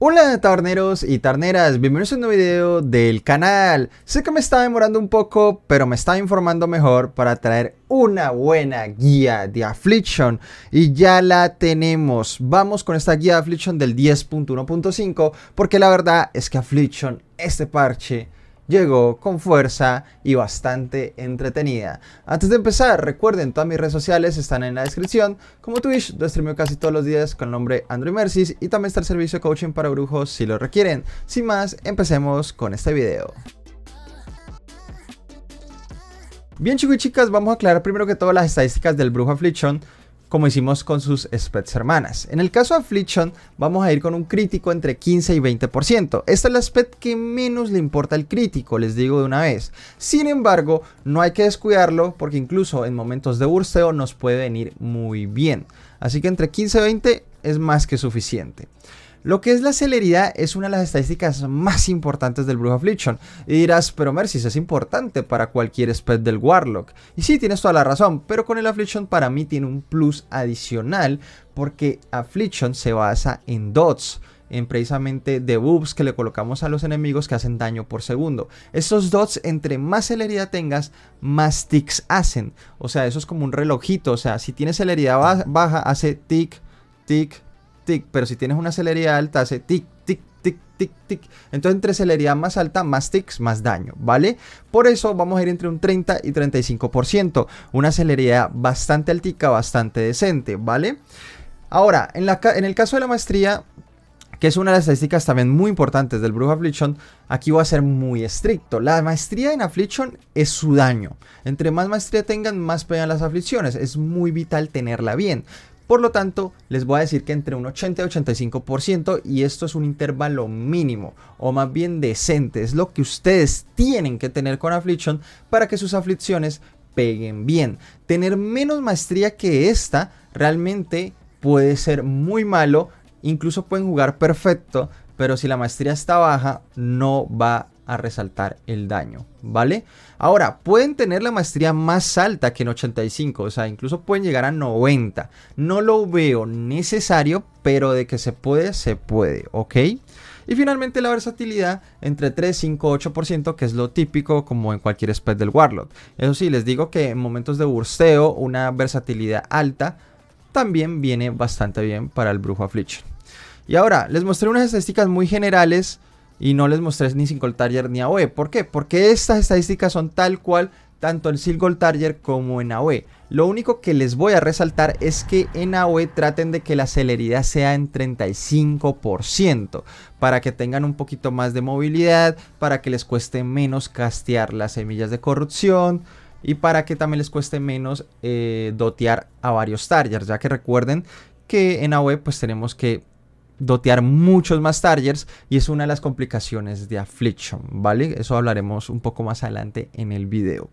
Hola tarneros y tarneras, bienvenidos a un nuevo video del canal. Sé que me estaba demorando un poco, pero me estaba informando mejor para traer una buena guía de Affliction y ya la tenemos. Vamos con esta guía de Affliction del 10.1.5 porque la verdad es que Affliction, este parche, llegó con fuerza y bastante entretenida. Antes de empezar, recuerden, todas mis redes sociales están en la descripción, como Twitch, lo streameo casi todos los días con el nombre Andrew Mercis y también está el servicio de coaching para brujos si lo requieren. Sin más, empecemos con este video. Bien chicos y chicas, vamos a aclarar primero que todo las estadísticas del Brujo Affliction como hicimos con sus spets hermanas. En el caso de Affliction, vamos a ir con un crítico entre 15 y 20%. esta es el spet que menos le importa al crítico, les digo de una vez. Sin embargo, no hay que descuidarlo porque incluso en momentos de burseo nos puede venir muy bien. Así que entre 15 y 20 es más que suficiente. Lo que es la celeridad es una de las estadísticas más importantes del Brujo Affliction. Y dirás, pero Mercy, es importante para cualquier spec del Warlock. Y sí, tienes toda la razón, pero con el Affliction para mí tiene un plus adicional porque Affliction se basa en dots en precisamente debuffs que le colocamos a los enemigos que hacen daño por segundo. Estos dots, entre más celeridad tengas, más ticks hacen. O sea, eso es como un relojito. O sea, si tienes celeridad baja, hace tick, tick pero si tienes una celeridad alta hace tic, tic, tic, tic, tic. Entonces entre celeridad más alta, más tics, más daño, ¿vale? Por eso vamos a ir entre un 30 y 35%, una celeridad bastante altica, bastante decente, ¿vale? Ahora, en, la, en el caso de la maestría, que es una de las estadísticas también muy importantes del Brujo Affliction, aquí voy a ser muy estricto. La maestría en Affliction es su daño. Entre más maestría tengan, más pegan las aflicciones. Es muy vital tenerla bien. Por lo tanto, les voy a decir que entre un 80 y 85% y esto es un intervalo mínimo o más bien decente, es lo que ustedes tienen que tener con Affliction para que sus aflicciones peguen bien. Tener menos maestría que esta realmente puede ser muy malo, incluso pueden jugar perfecto, pero si la maestría está baja no va a resaltar el daño, ¿vale? Ahora, pueden tener la maestría más alta que en 85, o sea, incluso pueden llegar a 90. No lo veo necesario, pero de que se puede, se puede, ¿ok? Y finalmente la versatilidad entre 3, 5, 8%, que es lo típico como en cualquier spec del Warlord. Eso sí, les digo que en momentos de bursteo, una versatilidad alta también viene bastante bien para el Brujo Affliction. Y ahora, les mostré unas estadísticas muy generales y no les mostré ni single target ni AOE. ¿Por qué? Porque estas estadísticas son tal cual tanto en single target como en AOE. Lo único que les voy a resaltar es que en AOE traten de que la celeridad sea en 35% para que tengan un poquito más de movilidad, para que les cueste menos castear las semillas de corrupción y para que también les cueste menos eh, dotear a varios targets, ya que recuerden que en AOE pues tenemos que dotear muchos más targets y es una de las complicaciones de Affliction, ¿vale? Eso hablaremos un poco más adelante en el video.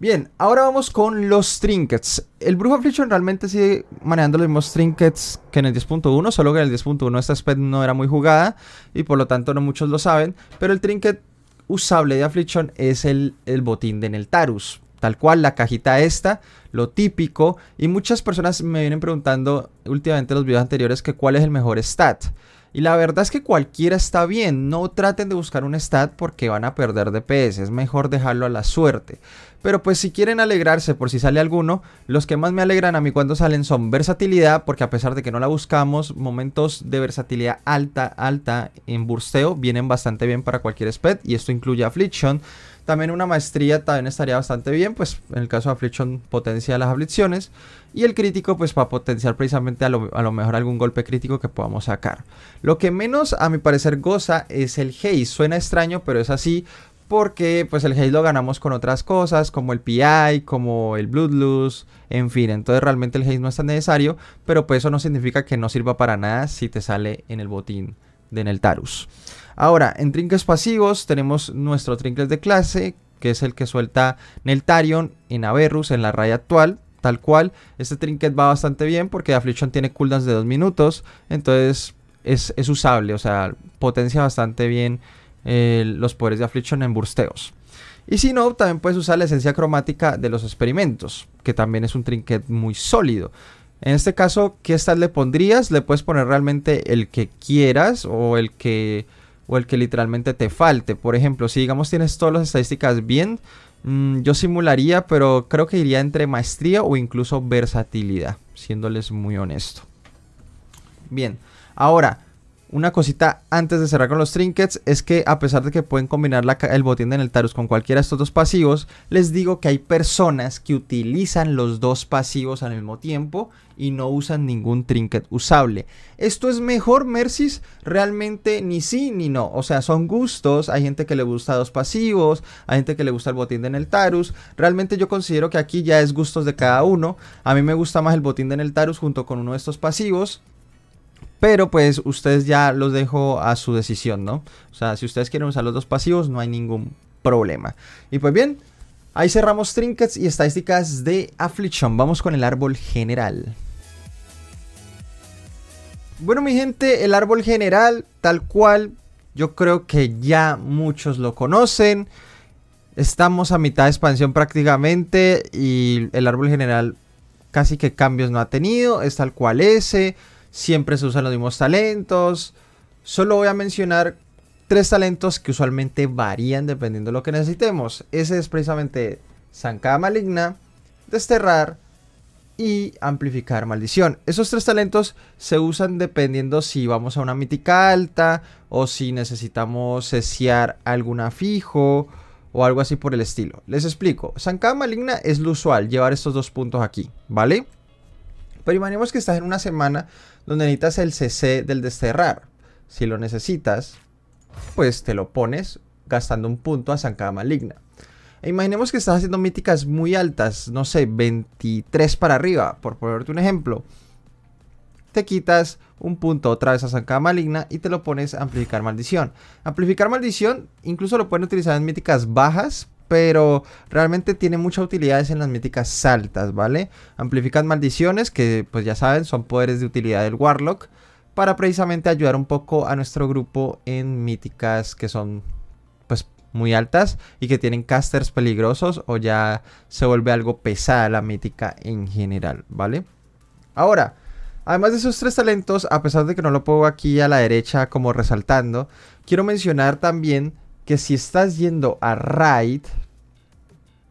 Bien, ahora vamos con los trinkets. El Brujo Affliction realmente sigue manejando los mismos trinkets que en el 10.1, solo que en el 10.1 esta spec no era muy jugada y por lo tanto no muchos lo saben, pero el trinket usable de Affliction es el, el botín de Neltarus tal cual la cajita esta, lo típico. Y muchas personas me vienen preguntando últimamente en los videos anteriores que cuál es el mejor stat. Y la verdad es que cualquiera está bien, no traten de buscar un stat porque van a perder DPS, es mejor dejarlo a la suerte. Pero pues si quieren alegrarse por si sale alguno, los que más me alegran a mí cuando salen son versatilidad, porque a pesar de que no la buscamos, momentos de versatilidad alta, alta en bursteo vienen bastante bien para cualquier sped y esto incluye affliction. También una maestría también estaría bastante bien, pues en el caso de Affliction potencia las aflicciones. Y el crítico pues para potenciar precisamente a lo, mejor algún golpe crítico que podamos sacar. Lo que menos a mi parecer goza es el haze. Suena extraño, pero es así porque pues el haze lo ganamos con otras cosas como el PI, como el Bloodlust, en fin, entonces realmente el haze no es tan necesario, pero pues eso no significa que no sirva para nada si te sale en el botín de Neltarus. Ahora, en trinkets pasivos tenemos nuestro trinket de clase, que es el que suelta Neltarion en Averrus en la raya actual. Tal cual, este trinket va bastante bien porque Affliction tiene cooldowns de 2 minutos, entonces es, usable, o sea, potencia bastante bien eh, los poderes de Affliction en bursteos. Y si no, también puedes usar la esencia cromática de los experimentos, que también es un trinket muy sólido. En este caso, ¿qué tal le pondrías? Le puedes poner realmente el que quieras o el que o el que literalmente te falte. Por ejemplo, si digamos tienes todas las estadísticas bien, mm, yo simularía, pero creo que iría entre maestría o incluso versatilidad, siéndoles muy honesto. Bien, ahora, una cosita antes de cerrar con los trinkets es que a pesar de que pueden combinar el botín de Neltarus con cualquiera de estos dos pasivos, les digo que hay personas que utilizan los dos pasivos al mismo tiempo y no usan ningún trinket usable. ¿Esto es mejor, Mercis? Realmente ni sí ni no. O sea, son gustos. Hay gente que le gusta dos pasivos, hay gente que le gusta el botín de Neltarus. Realmente yo considero que aquí ya es gustos de cada uno. A mí me gusta más el botín de Neltarus junto con uno de estos pasivos. Pero pues ustedes ya los dejo a su decisión, ¿no? O sea, si ustedes quieren usar los dos pasivos, no hay ningún problema. Y pues bien, ahí cerramos trinkets y estadísticas de Affliction. Vamos con el árbol general. Bueno, mi gente, el árbol general, tal cual, yo creo que ya muchos lo conocen. Estamos a mitad de expansión prácticamente y el árbol general casi que cambios no ha tenido. Es tal cual ese siempre se usan los mismos talentos. Solo voy a mencionar tres talentos que usualmente varían dependiendo de lo que necesitemos. Ese es precisamente zancada maligna, desterrar y amplificar maldición. Esos tres talentos se usan dependiendo si vamos a una mítica alta o si necesitamos cesiar alguna fijo o algo así por el estilo. Les explico. Zancada maligna es lo usual, llevar estos dos puntos aquí, ¿vale? Pero imaginemos que estás en una semana donde necesitas el CC del desterrar. Si lo necesitas, pues te lo pones gastando un punto a zancada maligna. E imaginemos que estás haciendo míticas muy altas, no sé, 23 para arriba, por ponerte un ejemplo. Te quitas un punto otra vez a zancada maligna y te lo pones a amplificar maldición. Amplificar maldición incluso lo pueden utilizar en míticas bajas pero realmente tiene muchas utilidades en las míticas altas, ¿vale? Amplifican maldiciones, que pues ya saben, son poderes de utilidad del Warlock, para precisamente ayudar un poco a nuestro grupo en míticas que son pues muy altas y que tienen casters peligrosos o ya se vuelve algo pesada la mítica en general, ¿vale? Ahora, Además de esos tres talentos, a pesar de que no lo pongo aquí a la derecha como resaltando, quiero mencionar también que si estás yendo a raid,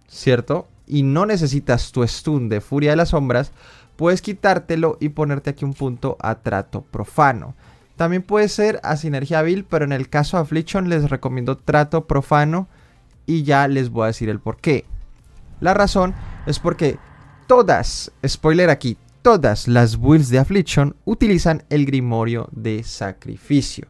¿cierto? Y no necesitas tu stun de Furia de las Sombras, puedes quitártelo y ponerte aquí un punto a trato profano. También puede ser a sinergia vil, pero en el caso de Affliction les recomiendo trato profano y ya les voy a decir el por qué. La razón es porque todas, spoiler aquí, todas las builds de Affliction utilizan el Grimorio de Sacrificio.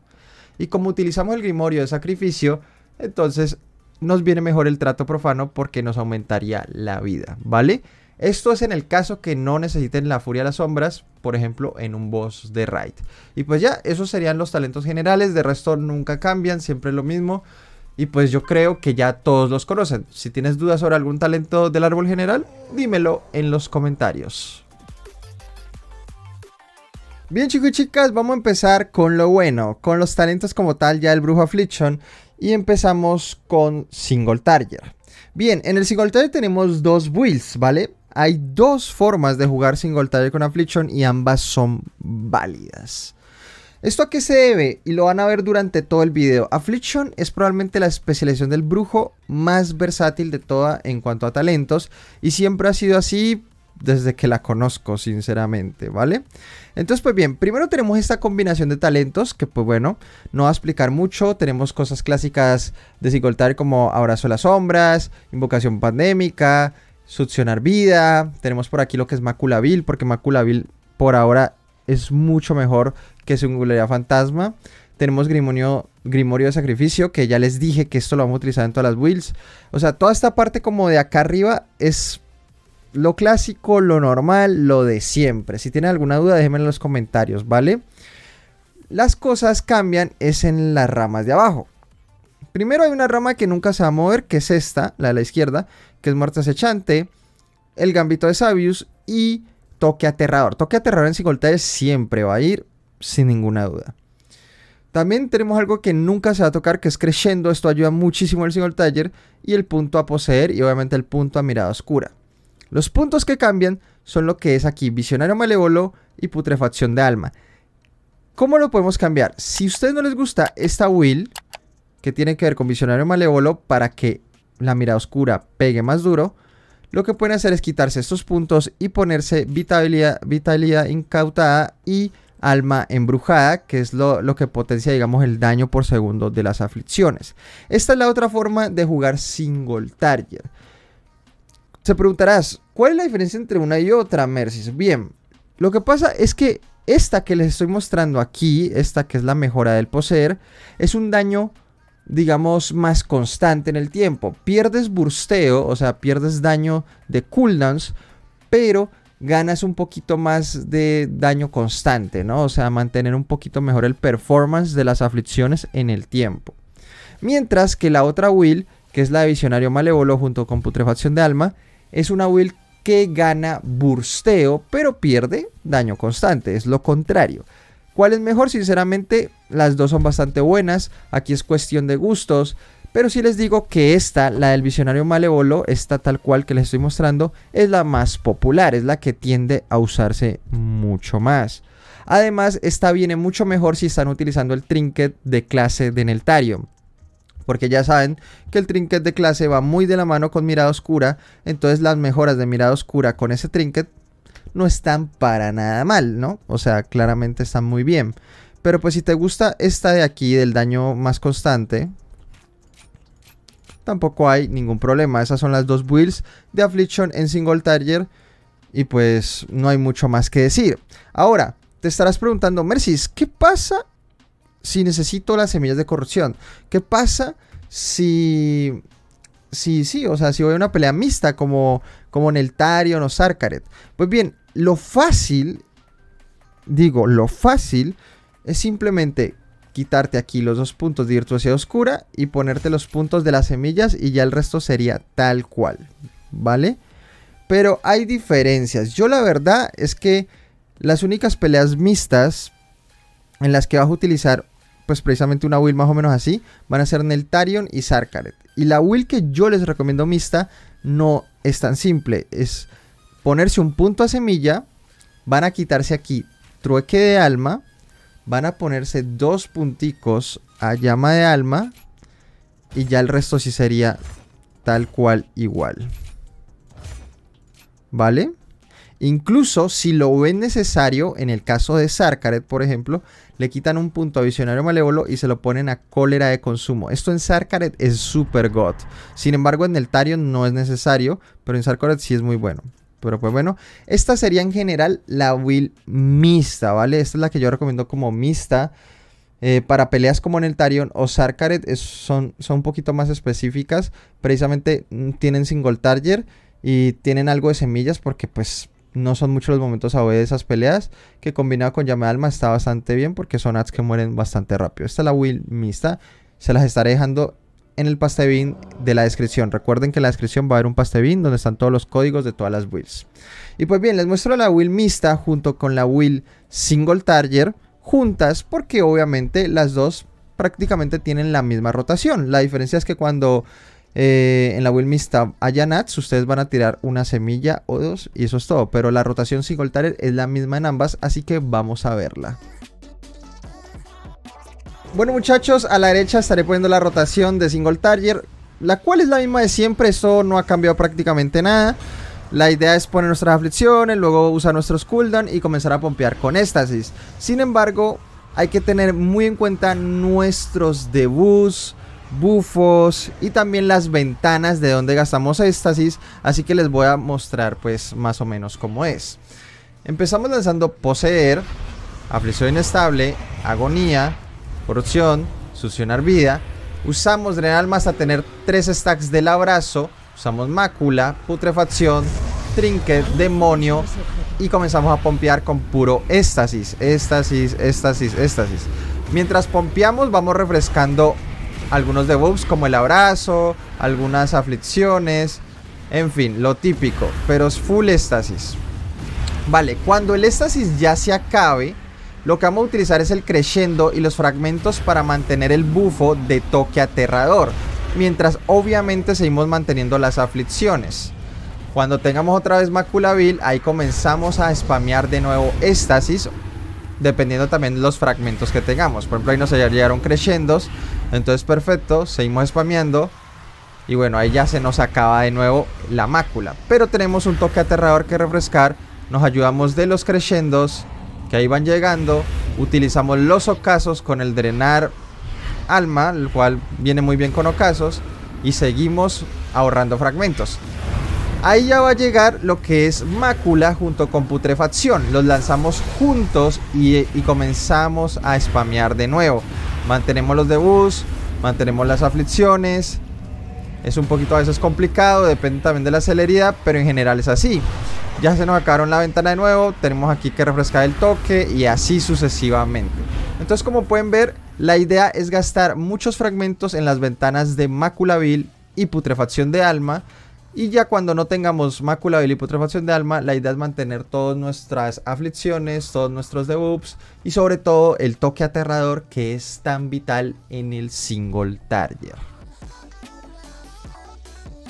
Y como utilizamos el Grimorio de Sacrificio, entonces nos viene mejor el trato profano porque nos aumentaría la vida, ¿vale? Esto es en el caso que no necesiten la furia de las sombras, por ejemplo, en un boss de raid. Y pues ya, esos serían los talentos generales, de resto nunca cambian, siempre lo mismo. Y pues yo creo que ya todos los conocen. Si tienes dudas sobre algún talento del árbol general, dímelo en los comentarios. Bien chicos y chicas, vamos a empezar con lo bueno, con los talentos como tal ya el brujo Affliction y empezamos con Single Target. Bien, en el Single Target tenemos dos builds, ¿vale? Hay dos formas de jugar Single Target con Affliction y ambas son válidas. ¿Esto a qué se debe? Y lo van a ver durante todo el video. Affliction es probablemente la especialización del brujo más versátil de toda en cuanto a talentos. Y siempre ha sido así desde que la conozco, sinceramente, ¿vale? Entonces, pues bien, primero tenemos esta combinación de talentos, que pues bueno, no va a explicar mucho. Tenemos cosas clásicas de Sigoltar como Abrazo a las Sombras, Invocación Pandémica, Succionar Vida. Tenemos por aquí lo que es Maculavil, porque Maculavil por ahora es mucho mejor que Singularidad Fantasma. Tenemos Grimonio, Grimorio de Sacrificio, que ya les dije que esto lo vamos a utilizar en todas las builds. O sea, toda esta parte como de acá arriba es lo clásico, lo normal, lo de siempre. Si tienen alguna duda, déjenme en los comentarios, ¿vale? Las cosas cambian es en las ramas de abajo. Primero hay una rama que nunca se va a mover, que es esta, la de la izquierda, que es muerte acechante, el gambito de Sabius y toque aterrador. Toque aterrador en taller siempre va a ir, sin ninguna duda. También tenemos algo que nunca se va a tocar, que es creciendo. Esto ayuda muchísimo al single taller y el punto a poseer y obviamente el punto a mirada oscura. Los puntos que cambian son lo que es aquí visionario malevolo y putrefacción de alma. ¿Cómo lo podemos cambiar? Si a ustedes no les gusta esta will, que tiene que ver con visionario malevolo para que la mirada oscura pegue más duro, lo que pueden hacer es quitarse estos puntos y ponerse vitalidad, vitalidad incautada y alma embrujada, que es lo, que potencia, digamos, el daño por segundo de las aflicciones. Esta es la otra forma de jugar single target se preguntarás, ¿cuál es la diferencia entre una y otra, Mercis? Bien, lo que pasa es que esta que les estoy mostrando aquí, esta que es la mejora del poseer, es un daño, digamos, más constante en el tiempo. Pierdes bursteo, o sea, pierdes daño de cooldowns, pero ganas un poquito más de daño constante, ¿no? O sea, mantener un poquito mejor el performance de las aflicciones en el tiempo. Mientras que la otra Will, que es la de Visionario malevolo junto con Putrefacción de Alma, es una build que gana bursteo, pero pierde daño constante, es lo contrario. ¿Cuál es mejor? Sinceramente, las dos son bastante buenas, aquí es cuestión de gustos, pero si sí les digo que esta, la del visionario Malevolo, esta tal cual que les estoy mostrando, es la más popular, es la que tiende a usarse mucho más. Además, esta viene mucho mejor si están utilizando el trinket de clase de Neltarium porque ya saben que el trinket de clase va muy de la mano con mirada oscura, entonces las mejoras de mirada oscura con ese trinket no están para nada mal, ¿no? O sea, claramente están muy bien. Pero pues si te gusta esta de aquí del daño más constante, tampoco hay ningún problema. Esas son las dos builds de Affliction en single target y pues no hay mucho más que decir. Ahora, te estarás preguntando, Mercis, ¿qué pasa si necesito las semillas de corrupción. ¿Qué pasa si... si, sí, o sea, si voy a una pelea mixta como, como en el o Sarkaret. Pues bien, lo fácil, digo, lo fácil es simplemente quitarte aquí los dos puntos de virtuosidad oscura y ponerte los puntos de las semillas y ya el resto sería tal cual, ¿vale? Pero hay diferencias. Yo la verdad es que las únicas peleas mixtas en las que vas a utilizar pues precisamente una build más o menos así, van a ser Neltarion y Sarkaret. Y la build que yo les recomiendo mixta no es tan simple, es ponerse un punto a semilla, van a quitarse aquí trueque de alma, van a ponerse dos punticos a llama de alma y ya el resto sí sería tal cual igual. ¿Vale? Incluso si lo ven necesario, en el caso de Sarkaret, por ejemplo, le quitan un punto a Visionario Malévolo y se lo ponen a Cólera de Consumo. Esto en Sarkaret es super god. Sin embargo, en el no es necesario, pero en Sarkaret sí es muy bueno. Pero pues bueno, esta sería en general la Will mixta, ¿vale? Esta es la que yo recomiendo como Mista eh, para peleas como en el Tarion o Sarkaret son, son un poquito más específicas. Precisamente mm, tienen single target y tienen algo de semillas porque pues no son muchos los momentos a de esas peleas, que combinado con llama de alma está bastante bien porque son ads que mueren bastante rápido. Esta es la will mista se las estaré dejando en el pastebin de la descripción. Recuerden que en la descripción va a haber un pastebin donde están todos los códigos de todas las wills Y pues bien, les muestro la will mista junto con la will single target juntas porque obviamente las dos prácticamente tienen la misma rotación. La diferencia es que cuando eh, en la wilmista Tab Ayanats, ustedes van a tirar una semilla o dos y eso es todo. Pero la rotación single target es la misma en ambas, así que vamos a verla. Bueno muchachos, a la derecha estaré poniendo la rotación de single target, la cual es la misma de siempre, Eso no ha cambiado prácticamente nada. La idea es poner nuestras aflicciones, luego usar nuestros cooldown y comenzar a pompear con éstasis, Sin embargo, hay que tener muy en cuenta nuestros debuts, bufos y también las ventanas de donde gastamos éxtasis, así que les voy a mostrar pues más o menos cómo es. Empezamos lanzando poseer, aflicción inestable, agonía, corrupción, succionar vida, usamos más a tener 3 stacks del abrazo, usamos mácula, putrefacción, trinket, demonio y comenzamos a pompear con puro éxtasis, éxtasis, éxtasis, éxtasis. Mientras pompeamos vamos refrescando algunos debuffs como el abrazo, algunas aflicciones, en fin, lo típico, pero es full éstasis. Vale, cuando el estasis ya se acabe, lo que vamos a utilizar es el crescendo y los fragmentos para mantener el bufo de toque aterrador, mientras obviamente seguimos manteniendo las aflicciones. Cuando tengamos otra vez maculabil, ahí comenzamos a spamear de nuevo estasis, dependiendo también de los fragmentos que tengamos. Por ejemplo, ahí nos llegaron crescendos, entonces, perfecto, seguimos spameando. Y bueno, ahí ya se nos acaba de nuevo la mácula. Pero tenemos un toque aterrador que refrescar. Nos ayudamos de los crescendos que ahí van llegando. Utilizamos los ocasos con el drenar alma, el cual viene muy bien con ocasos. Y seguimos ahorrando fragmentos. Ahí ya va a llegar lo que es mácula junto con putrefacción. Los lanzamos juntos y, y comenzamos a spamear de nuevo. Mantenemos los debuts, mantenemos las aflicciones. Es un poquito a veces complicado, depende también de la celeridad, pero en general es así. Ya se nos acabaron la ventana de nuevo, tenemos aquí que refrescar el toque y así sucesivamente. Entonces como pueden ver, la idea es gastar muchos fragmentos en las ventanas de Maculaville y Putrefacción de Alma y ya cuando no tengamos mácula o hipotrofacción de alma, la idea es mantener todas nuestras aflicciones, todos nuestros debuffs y sobre todo el toque aterrador que es tan vital en el single target.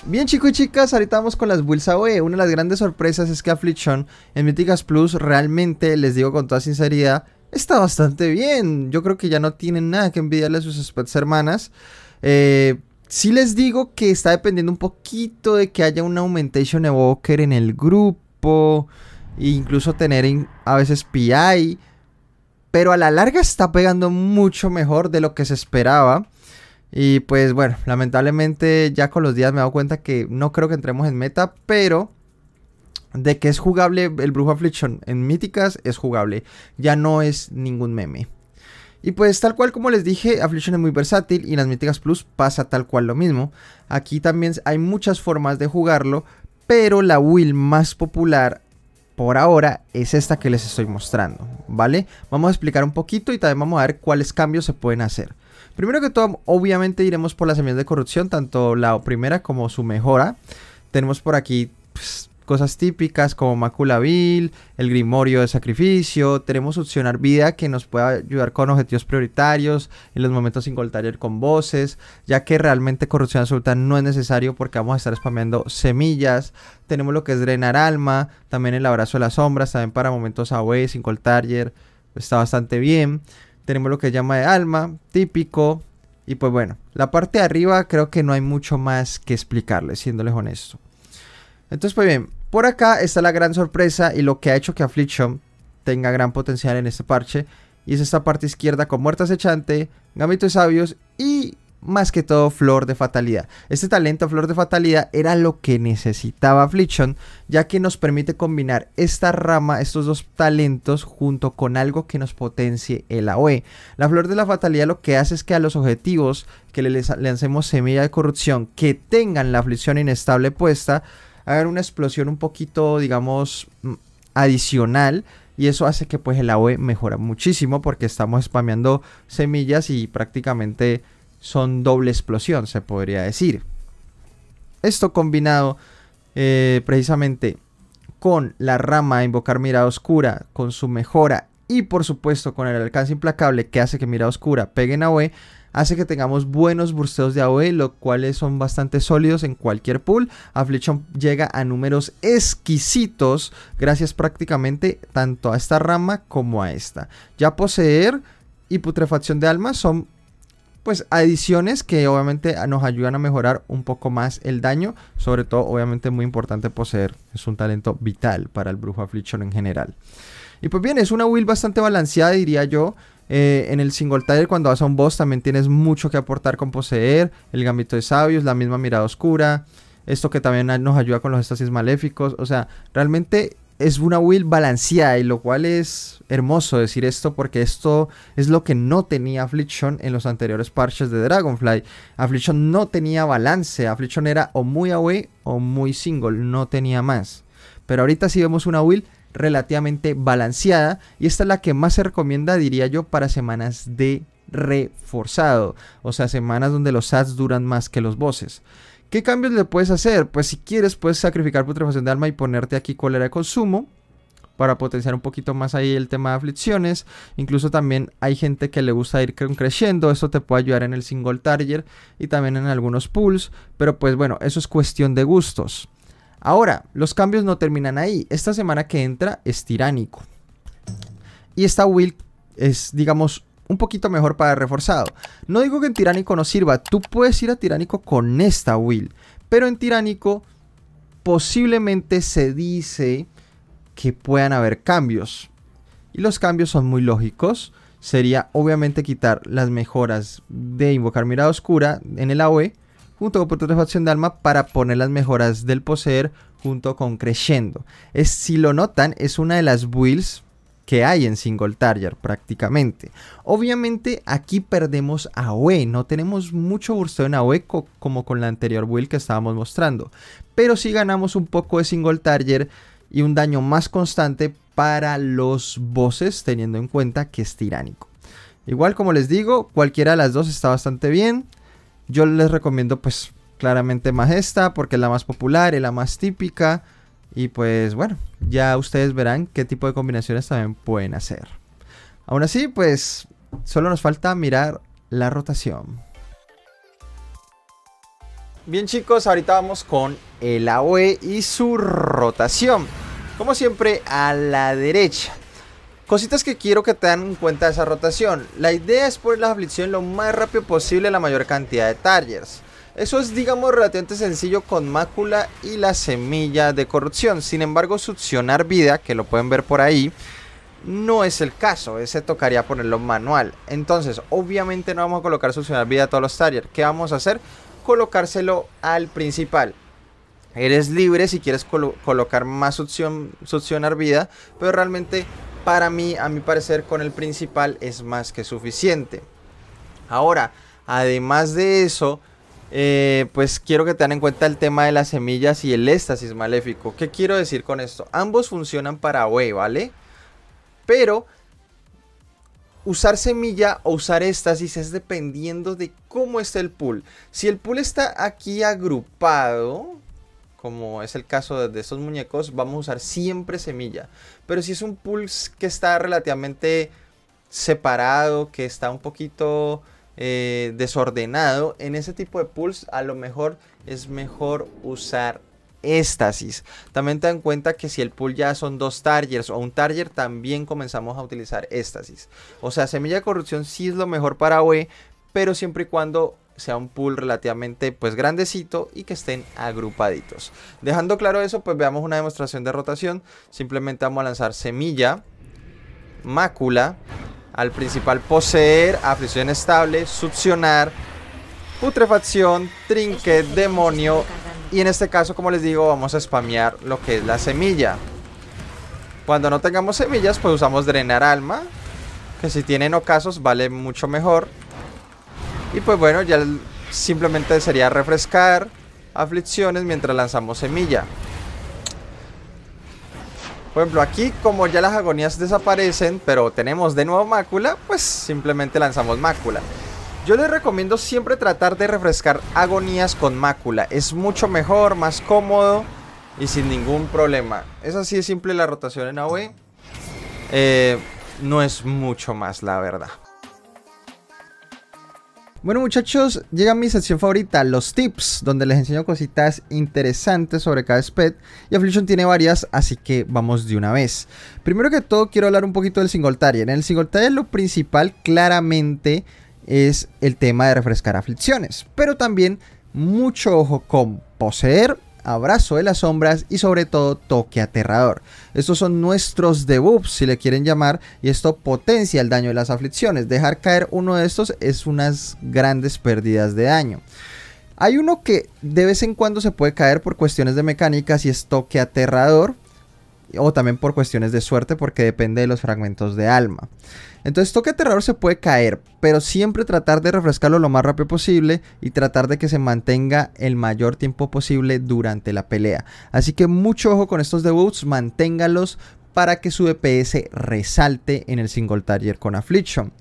Bien chicos y chicas, ahorita vamos con las builds AOE. Una de las grandes sorpresas es que Affliction en Míticas Plus realmente, les digo con toda sinceridad, está bastante bien. Yo creo que ya no tienen nada que envidiarle a sus hermanas. Eh, si les digo que está dependiendo un poquito de que haya un Augmentation Evoker en el grupo, e incluso tener a veces PI, pero a la larga está pegando mucho mejor de lo que se esperaba. Y pues bueno, lamentablemente ya con los días me he dado cuenta que no creo que entremos en meta, pero de que es jugable el Brujo Affliction en míticas es jugable, ya no es ningún meme. Y pues tal cual como les dije, Affliction es muy versátil y en las Míticas Plus pasa tal cual lo mismo. Aquí también hay muchas formas de jugarlo, pero la will más popular por ahora es esta que les estoy mostrando, ¿vale? Vamos a explicar un poquito y también vamos a ver cuáles cambios se pueden hacer. Primero que todo, obviamente iremos por las semillas de corrupción, tanto la primera como su mejora. Tenemos por aquí pues, cosas típicas como Macula Bill, el Grimorio de Sacrificio. Tenemos Opcionar Vida que nos puede ayudar con objetivos prioritarios, en los momentos sin taller con voces, ya que realmente corrupción absoluta no es necesario porque vamos a estar spameando semillas. Tenemos lo que es Drenar Alma, también el Abrazo de las Sombras, también para momentos away, e, sin taller, está bastante bien. Tenemos lo que llama de alma, típico. Y pues bueno, la parte de arriba creo que no hay mucho más que explicarles, siéndoles honesto. Entonces, pues bien, por acá está la gran sorpresa y lo que ha hecho que Affliction tenga gran potencial en este parche. Y es esta parte izquierda con Muerta Acechante, gamitos de Sabios y más que todo Flor de Fatalidad. Este talento Flor de Fatalidad era lo que necesitaba Affliction, ya que nos permite combinar esta rama, estos dos talentos, junto con algo que nos potencie el AOE. La Flor de la Fatalidad lo que hace es que a los objetivos que le lancemos semilla de corrupción que tengan la aflicción inestable puesta, a ver una explosión un poquito, digamos, mm, adicional. Y eso hace que pues el AOE mejora muchísimo porque estamos spameando semillas y prácticamente son doble explosión, se podría decir. Esto combinado eh, precisamente con la rama Invocar Mirada Oscura, con su mejora y por supuesto con el alcance implacable que hace que Mira Oscura pegue en AOE, hace que tengamos buenos bursteos de AOE, los cuales son bastante sólidos en cualquier pool. Affliction llega a números exquisitos gracias prácticamente tanto a esta rama como a esta. Ya poseer y putrefacción de alma son pues adiciones que obviamente nos ayudan a mejorar un poco más el daño, sobre todo obviamente muy importante poseer, es un talento vital para el brujo Affliction en general. Y pues bien, es una build bastante balanceada, diría yo. Eh, en el single tire, cuando vas a un boss también tienes mucho que aportar con poseer, el gambito de sabios, la misma mirada oscura, esto que también nos ayuda con los estasis maléficos, o sea, realmente es una build balanceada y lo cual es hermoso decir esto porque esto es lo que no tenía Affliction en los anteriores parches de Dragonfly. Affliction no tenía balance, Affliction era o muy away o muy single, no tenía más. Pero ahorita sí vemos una build relativamente balanceada y esta es la que más se recomienda diría yo para semanas de reforzado, o sea, semanas donde los sats duran más que los bosses. ¿Qué cambios le puedes hacer? Pues si quieres puedes sacrificar putrefacción de alma y ponerte aquí cólera de consumo para potenciar un poquito más ahí el tema de aflicciones. Incluso también hay gente que le gusta ir creciendo. Esto te puede ayudar en el single target y también en algunos pools. Pero pues bueno, eso es cuestión de gustos. Ahora, los cambios no terminan ahí. Esta semana que entra es tiránico. Y esta will es, digamos, un poquito mejor para reforzado. No digo que en tiránico no sirva. Tú puedes ir a tiránico con esta will, Pero en tiránico posiblemente se dice que puedan haber cambios. Y los cambios son muy lógicos. Sería obviamente quitar las mejoras de invocar mirada oscura en el AOE junto con putrefacción de alma para poner las mejoras del poseer junto con crescendo. Es, si lo notan, es una de las builds que hay en Single Target prácticamente. Obviamente aquí perdemos AOE, no tenemos mucho gusto en AOE como con la anterior build que estábamos mostrando, pero sí ganamos un poco de Single Target y un daño más constante para los bosses teniendo en cuenta que es tiránico. Igual como les digo, cualquiera de las dos está bastante bien. Yo les recomiendo pues claramente más esta porque es la más popular, es la más típica. Y pues bueno, ya ustedes verán qué tipo de combinaciones también pueden hacer. Aún así, pues solo nos falta mirar la rotación. Bien chicos, ahorita vamos con el AOE y su rotación. Como siempre a la derecha. Cositas que quiero que tengan en cuenta de esa rotación. La idea es poner la aflicción lo más rápido posible a la mayor cantidad de targets. Eso es digamos relativamente sencillo con mácula y la semilla de corrupción. Sin embargo, succionar vida, que lo pueden ver por ahí, no es el caso, ese tocaría ponerlo manual. Entonces, obviamente no vamos a colocar succionar vida a todos los targets. ¿Qué vamos a hacer? Colocárselo al principal. Eres libre si quieres colocar más succionar vida, pero realmente para mí, a mi parecer, con el principal es más que suficiente. Ahora, además de eso, eh, pues quiero que tengan en cuenta el tema de las semillas y el éstasis maléfico. ¿Qué quiero decir con esto? Ambos funcionan para web ¿vale? Pero usar semilla o usar éstasis es dependiendo de cómo está el pool. Si el pool está aquí agrupado, como es el caso de estos muñecos, vamos a usar siempre semilla. Pero si es un pulse que está relativamente separado, que está un poquito eh, desordenado, en ese tipo de pulse a lo mejor es mejor usar éxtasis. También ten en cuenta que si el pool ya son dos Targers o un Targer, también comenzamos a utilizar éxtasis. O sea, semilla de corrupción sí es lo mejor para OE, pero siempre y cuando sea un pool relativamente pues grandecito y que estén agrupaditos. Dejando claro eso, pues veamos una demostración de rotación. Simplemente vamos a lanzar semilla, mácula, al principal poseer, aflicción estable, succionar, putrefacción, trinque, demonio. Y en este caso, como les digo, vamos a spamear lo que es la semilla. Cuando no tengamos semillas, pues usamos drenar alma. Que si tienen ocasos, vale mucho mejor. Y pues bueno, ya simplemente sería refrescar aflicciones mientras lanzamos semilla. Por ejemplo, aquí como ya las agonías desaparecen, pero tenemos de nuevo mácula, pues simplemente lanzamos mácula. Yo les recomiendo siempre tratar de refrescar agonías con mácula. Es mucho mejor, más cómodo y sin ningún problema. Es así de simple la rotación en AOE. Eh, no es mucho más, la verdad. Bueno muchachos, llega mi sección favorita, los tips, donde les enseño cositas interesantes sobre cada spec y Affliction tiene varias, así que vamos de una vez. Primero que todo quiero hablar un poquito del target En el target lo principal claramente es el tema de refrescar aflicciones, pero también mucho ojo con poseer Abrazo de las Sombras y sobre todo Toque Aterrador. Estos son nuestros debuffs, si le quieren llamar, y esto potencia el daño de las aflicciones. Dejar caer uno de estos es unas grandes pérdidas de daño. Hay uno que de vez en cuando se puede caer por cuestiones de mecánicas y es Toque Aterrador, o también por cuestiones de suerte porque depende de los fragmentos de alma. Entonces toque aterrador se puede caer, pero siempre tratar de refrescarlo lo más rápido posible y tratar de que se mantenga el mayor tiempo posible durante la pelea. Así que mucho ojo con estos debuts, manténgalos para que su DPS e resalte en el single target con Affliction.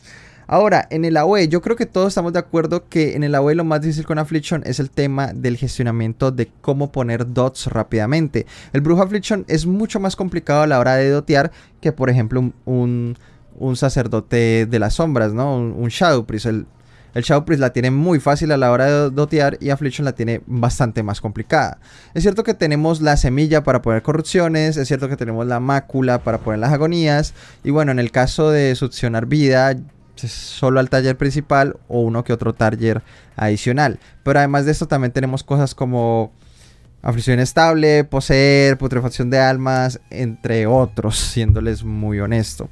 Ahora, en el AOE, yo creo que todos estamos de acuerdo que en el AOE lo más difícil con Affliction es el tema del gestionamiento de cómo poner dots rápidamente. El Brujo Affliction es mucho más complicado a la hora de dotear que, por ejemplo, un, sacerdote de las sombras, ¿no? Un, Shadow Priest. El, el Shadow Priest la tiene muy fácil a la hora de dotear y Affliction la tiene bastante más complicada. Es cierto que tenemos la semilla para poner corrupciones, es cierto que tenemos la mácula para poner las agonías. Y bueno, en el caso de succionar vida, solo al taller principal o uno que otro taller adicional. Pero además de esto también tenemos cosas como aflicción estable, poseer, putrefacción de almas, entre otros, siéndoles muy honesto.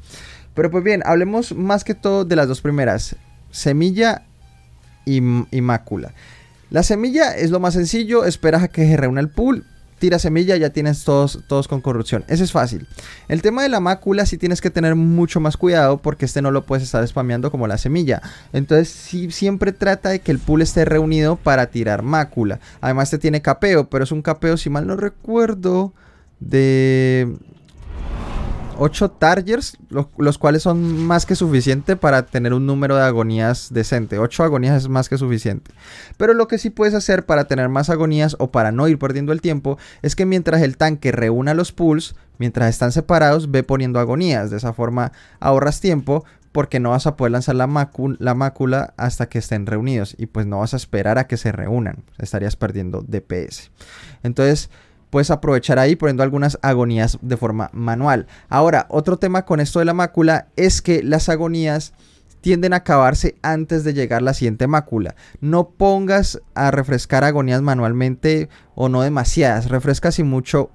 Pero pues bien, hablemos más que todo de las dos primeras, semilla y, mácula. La semilla es lo más sencillo, esperas a que se reúna el pool tira semilla, ya tienes todos, todos con corrupción. Ese es fácil. El tema de la mácula sí tienes que tener mucho más cuidado porque este no lo puedes estar spameando como la semilla. Entonces siempre trata de que el pool esté reunido para tirar mácula. Además te tiene capeo, pero es un capeo, si mal no recuerdo, de... 8 Targers, los cuales son más que suficiente para tener un número de agonías decente. 8 agonías es más que suficiente. Pero lo que sí puedes hacer para tener más agonías o para no ir perdiendo el tiempo es que mientras el tanque reúna los pulls mientras están separados, ve poniendo agonías. De esa forma ahorras tiempo, porque no vas a poder lanzar la, la, mácula hasta que estén reunidos y pues no vas a esperar a que se reúnan, estarías perdiendo DPS. Entonces, puedes aprovechar ahí poniendo algunas agonías de forma manual. Ahora, otro tema con esto de la mácula es que las agonías tienden a acabarse antes de llegar la siguiente mácula. No pongas a refrescar agonías manualmente o no demasiadas. Refresca y mucho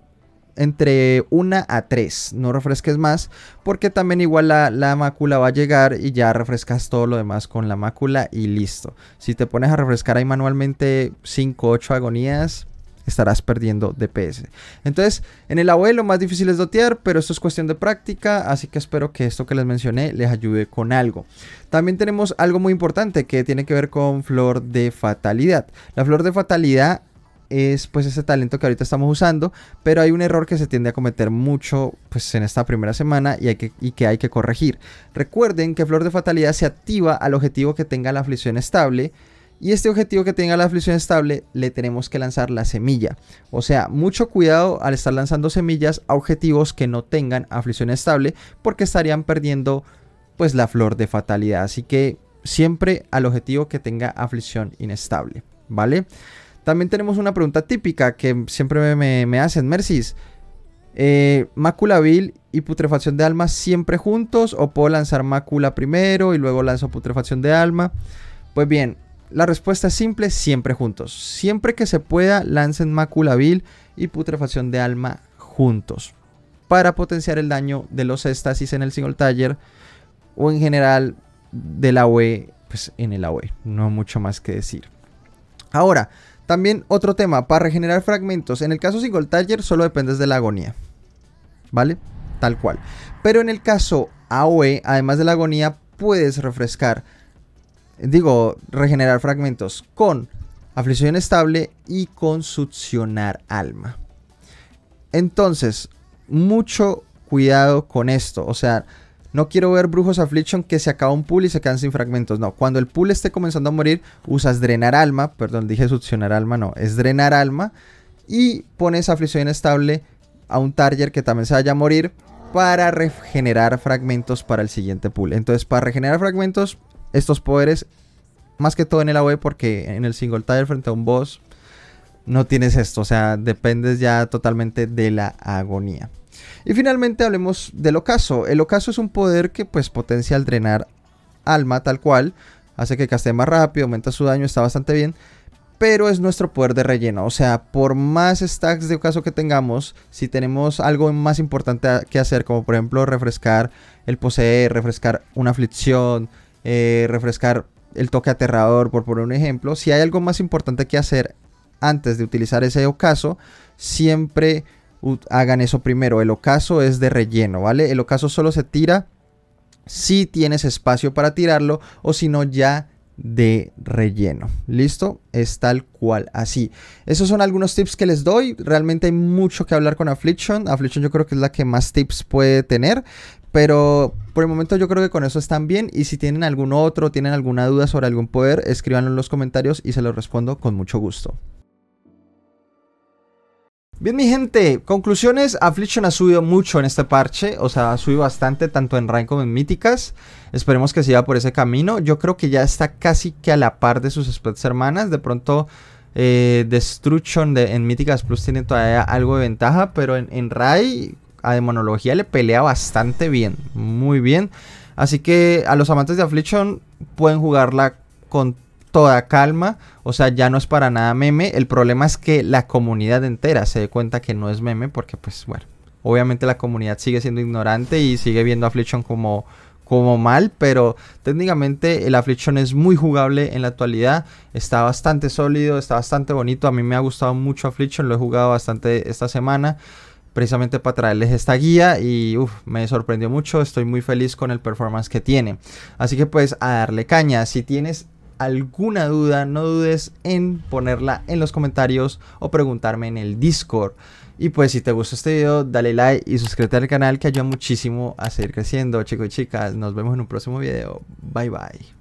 entre una a tres. No refresques más porque también igual la, la, mácula va a llegar y ya refrescas todo lo demás con la mácula y listo. Si te pones a refrescar ahí manualmente 5, 8 agonías, estarás perdiendo DPS. Entonces, en el AOE lo más difícil es dotear, pero esto es cuestión de práctica, así que espero que esto que les mencioné les ayude con algo. También tenemos algo muy importante que tiene que ver con Flor de Fatalidad. La Flor de Fatalidad es pues ese talento que ahorita estamos usando, pero hay un error que se tiende a cometer mucho pues en esta primera semana y, hay que, y que hay que corregir. Recuerden que Flor de Fatalidad se activa al objetivo que tenga la aflicción estable y este objetivo que tenga la aflicción estable, le tenemos que lanzar la semilla. O sea, mucho cuidado al estar lanzando semillas a objetivos que no tengan aflicción estable, porque estarían perdiendo pues la flor de fatalidad. Así que siempre al objetivo que tenga aflicción inestable, ¿vale? También tenemos una pregunta típica que siempre me, hacen, Mercis. Eh, mácula vil y putrefacción de alma siempre juntos o puedo lanzar mácula primero y luego lanzo putrefacción de alma. Pues bien, la respuesta es simple, siempre juntos. Siempre que se pueda, lancen mácula vil y putrefacción de alma juntos. Para potenciar el daño de los éstasis en el single taller o en general de la e, pues en el AOE. No mucho más que decir. Ahora, también otro tema, para regenerar fragmentos. En el caso single taller solo dependes de la agonía. ¿Vale? Tal cual. Pero en el caso AOE, además de la agonía, puedes refrescar digo, regenerar fragmentos con aflicción estable y con succionar alma. Entonces, mucho cuidado con esto. O sea, no quiero ver brujos affliction que se acaba un pool y se quedan sin fragmentos. No, cuando el pool esté comenzando a morir, usas drenar alma. Perdón, dije succionar alma, no. Es drenar alma. Y pones aflicción estable a un target que también se vaya a morir para regenerar fragmentos para el siguiente pool. Entonces, para regenerar fragmentos, estos poderes, más que todo en el AOE, porque en el single tire... frente a un boss no tienes esto, o sea, dependes ya totalmente de la agonía. Y finalmente hablemos del ocaso. El ocaso es un poder que pues potencia al drenar alma tal cual, hace que castee más rápido, aumenta su daño, está bastante bien. Pero es nuestro poder de relleno. O sea, por más stacks de ocaso que tengamos, si tenemos algo más importante que hacer, como por ejemplo refrescar el poseer, refrescar una aflicción, eh, refrescar el toque aterrador, por poner un ejemplo. Si hay algo más importante que hacer antes de utilizar ese ocaso, siempre hagan eso primero. El ocaso es de relleno, ¿vale? El ocaso solo se tira si tienes espacio para tirarlo o si no ya de relleno. ¿Listo? Es tal cual, así. Esos son algunos tips que les doy. Realmente hay mucho que hablar con Affliction. Affliction yo creo que es la que más tips puede tener. Pero por el momento yo creo que con eso están bien. Y si tienen algún otro, tienen alguna duda sobre algún poder, escríbanlo en los comentarios y se los respondo con mucho gusto. Bien, mi gente, conclusiones. Affliction ha subido mucho en este parche, o sea, ha subido bastante tanto en Rai como en míticas. Esperemos que siga por ese camino. Yo creo que ya está casi que a la par de sus splits hermanas. De pronto, eh, Destruction de, en míticas plus tiene todavía algo de ventaja, pero en, en Rai a demonología le pelea bastante bien, muy bien. Así que a los amantes de Affliction pueden jugarla con toda calma, o sea, ya no es para nada meme. El problema es que la comunidad entera se dé cuenta que no es meme porque, pues, bueno, obviamente la comunidad sigue siendo ignorante y sigue viendo Affliction como, como mal, pero técnicamente el Affliction es muy jugable en la actualidad, está bastante sólido, está bastante bonito, a mí me ha gustado mucho Affliction, lo he jugado bastante esta semana precisamente para traerles esta guía y me sorprendió mucho, estoy muy feliz con el performance que tiene. Así que pues a darle caña, si tienes alguna duda, no dudes en ponerla en los comentarios o preguntarme en el Discord. Y pues si te gustó este video, dale like y suscríbete al canal que ayuda muchísimo a seguir creciendo. Chicos y chicas, nos vemos en un próximo video. Bye bye.